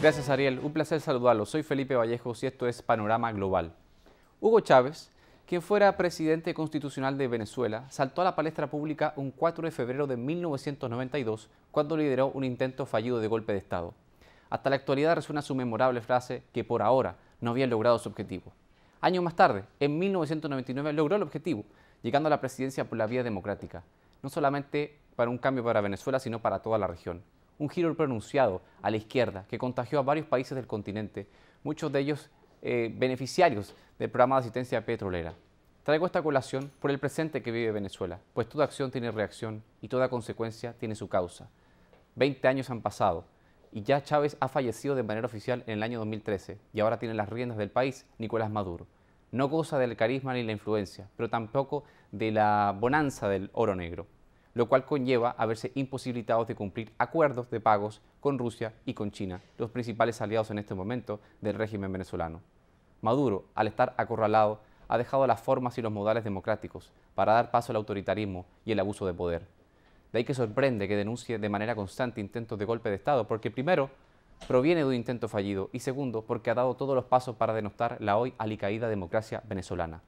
Gracias Ariel, un placer saludarlo. Soy Felipe Vallejo y esto es Panorama Global. Hugo Chávez, quien fuera presidente constitucional de Venezuela, saltó a la palestra pública un 4 de febrero de 1992 cuando lideró un intento fallido de golpe de Estado. Hasta la actualidad resuena su memorable frase que por ahora no había logrado su objetivo. Años más tarde, en 1999, logró el objetivo, llegando a la presidencia por la vía democrática, no solamente para un cambio para Venezuela, sino para toda la región. Un giro pronunciado a la izquierda que contagió a varios países del continente, muchos de ellos eh, beneficiarios del programa de asistencia petrolera. Traigo esta colación por el presente que vive Venezuela, pues toda acción tiene reacción y toda consecuencia tiene su causa. Veinte años han pasado, y ya Chávez ha fallecido de manera oficial en el año 2013 y ahora tiene las riendas del país Nicolás Maduro. No goza del carisma ni la influencia, pero tampoco de la bonanza del oro negro, lo cual conlleva a verse imposibilitados de cumplir acuerdos de pagos con Rusia y con China, los principales aliados en este momento del régimen venezolano. Maduro, al estar acorralado, ha dejado las formas y los modales democráticos para dar paso al autoritarismo y el abuso de poder de ahí que sorprende que denuncie de manera constante intentos de golpe de Estado, porque primero, proviene de un intento fallido y segundo, porque ha dado todos los pasos para denostar la hoy alicaída democracia venezolana.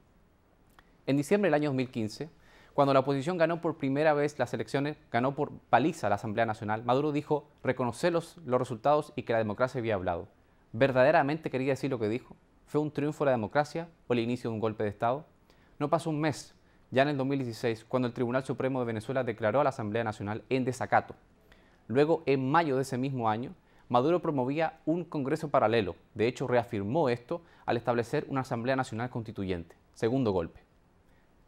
En diciembre del año 2015, cuando la oposición ganó por primera vez las elecciones, ganó por paliza la Asamblea Nacional, Maduro dijo reconocer los, los resultados y que la democracia había hablado. ¿Verdaderamente quería decir lo que dijo? ¿Fue un triunfo la democracia o el inicio de un golpe de Estado? No pasó un mes ya en el 2016, cuando el Tribunal Supremo de Venezuela declaró a la Asamblea Nacional en desacato. Luego, en mayo de ese mismo año, Maduro promovía un Congreso paralelo. De hecho, reafirmó esto al establecer una Asamblea Nacional Constituyente. Segundo golpe.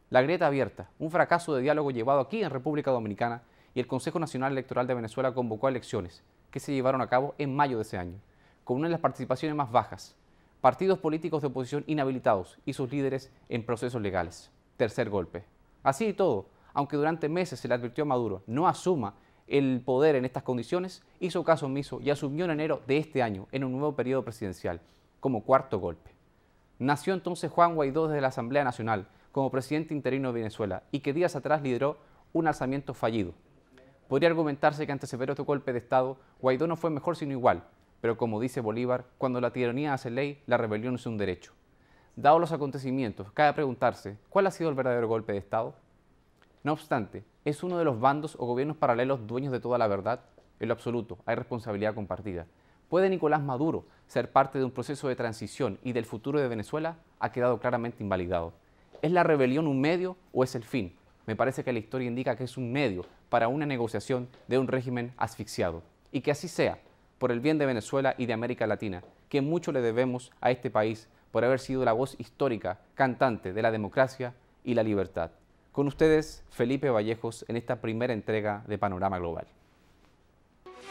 La grieta abierta, un fracaso de diálogo llevado aquí en República Dominicana y el Consejo Nacional Electoral de Venezuela convocó elecciones, que se llevaron a cabo en mayo de ese año, con una de las participaciones más bajas, partidos políticos de oposición inhabilitados y sus líderes en procesos legales tercer golpe. Así y todo, aunque durante meses se le advirtió a Maduro, no asuma el poder en estas condiciones, hizo caso omiso y asumió en enero de este año, en un nuevo periodo presidencial, como cuarto golpe. Nació entonces Juan Guaidó desde la Asamblea Nacional, como presidente interino de Venezuela, y que días atrás lideró un alzamiento fallido. Podría argumentarse que ante ese otro este golpe de Estado, Guaidó no fue mejor sino igual, pero como dice Bolívar, cuando la tiranía hace ley, la rebelión es un derecho. Dado los acontecimientos, cabe preguntarse, ¿cuál ha sido el verdadero golpe de Estado? No obstante, ¿es uno de los bandos o gobiernos paralelos dueños de toda la verdad? En lo absoluto, hay responsabilidad compartida. ¿Puede Nicolás Maduro ser parte de un proceso de transición y del futuro de Venezuela? Ha quedado claramente invalidado. ¿Es la rebelión un medio o es el fin? Me parece que la historia indica que es un medio para una negociación de un régimen asfixiado. Y que así sea, por el bien de Venezuela y de América Latina, que mucho le debemos a este país por haber sido la voz histórica, cantante de la democracia y la libertad. Con ustedes, Felipe Vallejos, en esta primera entrega de Panorama Global.